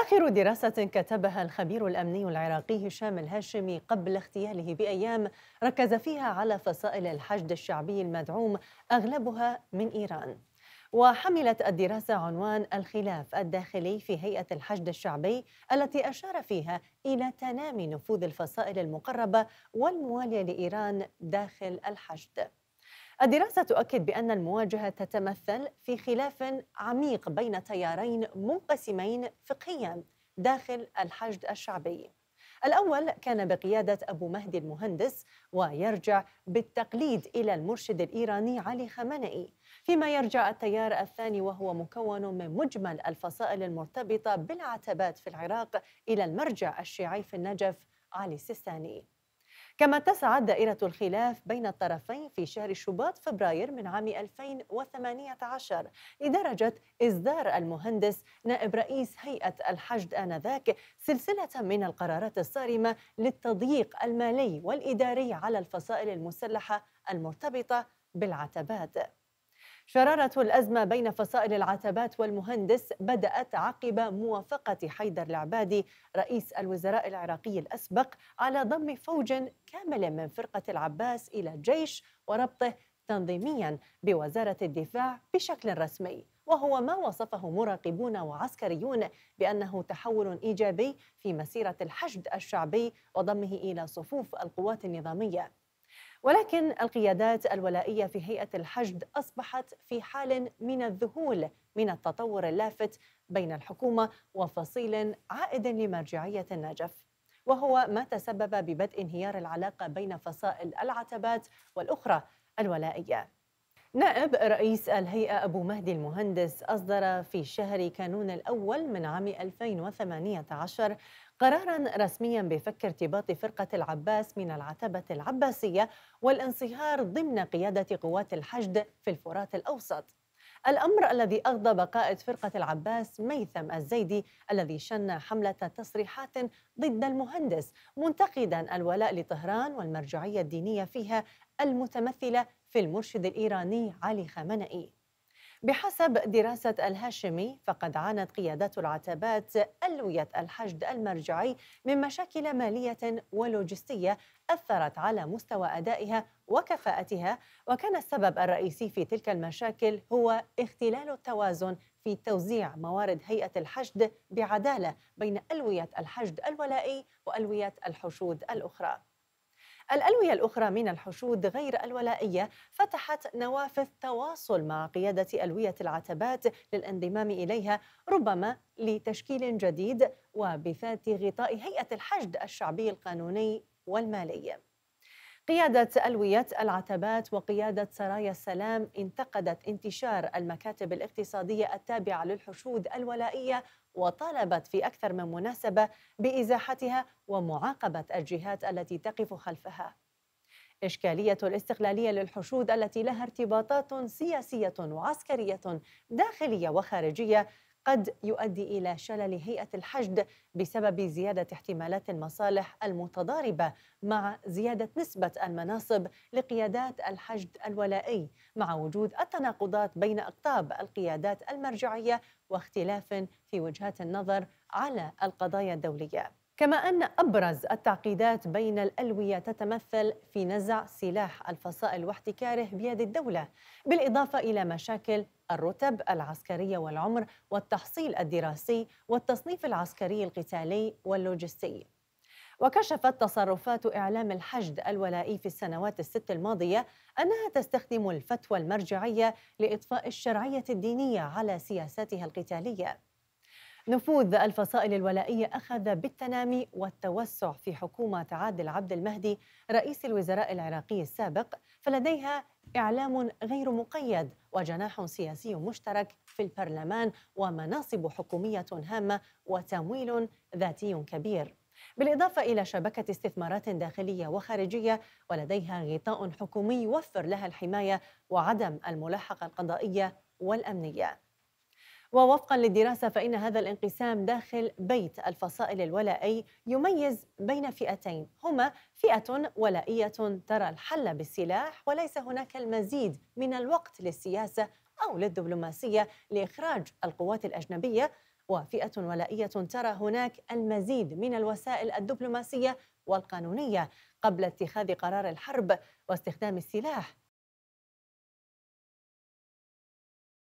آخر دراسة كتبها الخبير الأمني العراقي هشام الهاشمي قبل اغتياله بأيام ركز فيها على فصائل الحشد الشعبي المدعوم أغلبها من إيران وحملت الدراسة عنوان الخلاف الداخلي في هيئة الحشد الشعبي التي أشار فيها إلى تنامي نفوذ الفصائل المقربة والموالية لإيران داخل الحشد الدراسة تؤكد بأن المواجهة تتمثل في خلاف عميق بين تيارين منقسمين فقهيا داخل الحشد الشعبي. الأول كان بقيادة أبو مهدي المهندس ويرجع بالتقليد إلى المرشد الإيراني علي خمنئي فيما يرجع التيار الثاني وهو مكون من مجمل الفصائل المرتبطة بالعتبات في العراق إلى المرجع الشيعي في النجف علي السيستاني كما تسعى دائرة الخلاف بين الطرفين في شهر شباط فبراير من عام 2018 لدرجة إصدار المهندس نائب رئيس هيئة الحشد آنذاك سلسلة من القرارات الصارمة للتضييق المالي والإداري على الفصائل المسلحة المرتبطة بالعتبات شرارة الأزمة بين فصائل العتبات والمهندس بدأت عقب موافقة حيدر العبادي رئيس الوزراء العراقي الأسبق على ضم فوج كامل من فرقة العباس إلى الجيش وربطه تنظيميا بوزارة الدفاع بشكل رسمي وهو ما وصفه مراقبون وعسكريون بأنه تحول إيجابي في مسيرة الحشد الشعبي وضمه إلى صفوف القوات النظامية ولكن القيادات الولائية في هيئة الحشد أصبحت في حال من الذهول من التطور اللافت بين الحكومة وفصيل عائد لمرجعية النجف وهو ما تسبب ببدء انهيار العلاقة بين فصائل العتبات والأخرى الولائية نائب رئيس الهيئة أبو مهدي المهندس أصدر في شهر كانون الأول من عام 2018 قرارا رسميا بفك ارتباط فرقة العباس من العتبة العباسية والانصهار ضمن قيادة قوات الحشد في الفرات الأوسط الأمر الذي أغضب قائد فرقة العباس ميثم الزيدي الذي شن حملة تصريحات ضد المهندس منتقدا الولاء لطهران والمرجعية الدينية فيها المتمثلة في المرشد الإيراني علي خامنئي بحسب دراسة الهاشمي فقد عانت قيادات العتبات ألوية الحشد المرجعي من مشاكل مالية ولوجستية أثرت على مستوى أدائها وكفاءتها وكان السبب الرئيسي في تلك المشاكل هو اختلال التوازن في توزيع موارد هيئة الحشد بعدالة بين ألوية الحشد الولائي وألوية الحشود الأخرى الألوية الأخرى من الحشود غير الولائية فتحت نوافذ تواصل مع قيادة ألوية العتبات للانضمام إليها ربما لتشكيل جديد وبذات غطاء هيئة الحشد الشعبي القانوني والمالي قيادة ألوية العتبات وقيادة سرايا السلام انتقدت انتشار المكاتب الاقتصادية التابعة للحشود الولائية وطالبت في أكثر من مناسبة بإزاحتها ومعاقبة الجهات التي تقف خلفها. إشكالية الاستقلالية للحشود التي لها ارتباطات سياسية وعسكرية داخلية وخارجية قد يؤدي إلى شلل هيئة الحشد بسبب زيادة احتمالات المصالح المتضاربة مع زيادة نسبة المناصب لقيادات الحشد الولائي مع وجود التناقضات بين أقطاب القيادات المرجعية واختلاف في وجهات النظر على القضايا الدولية كما أن أبرز التعقيدات بين الألوية تتمثل في نزع سلاح الفصائل واحتكاره بيد الدولة بالإضافة إلى مشاكل الرتب العسكرية والعمر والتحصيل الدراسي والتصنيف العسكري القتالي واللوجستي وكشفت تصرفات إعلام الحشد الولائي في السنوات الست الماضية أنها تستخدم الفتوى المرجعية لإطفاء الشرعية الدينية على سياساتها القتالية نفوذ الفصائل الولائية أخذ بالتنامي والتوسع في حكومة عادل عبد المهدي رئيس الوزراء العراقي السابق فلديها إعلام غير مقيد وجناح سياسي مشترك في البرلمان ومناصب حكومية هامة وتمويل ذاتي كبير بالإضافة إلى شبكة استثمارات داخلية وخارجية ولديها غطاء حكومي يوفر لها الحماية وعدم الملاحقة القضائية والأمنية ووفقا للدراسة فإن هذا الانقسام داخل بيت الفصائل الولائي يميز بين فئتين هما فئة ولائية ترى الحل بالسلاح وليس هناك المزيد من الوقت للسياسة أو للدبلوماسية لإخراج القوات الأجنبية وفئة ولائية ترى هناك المزيد من الوسائل الدبلوماسية والقانونية قبل اتخاذ قرار الحرب واستخدام السلاح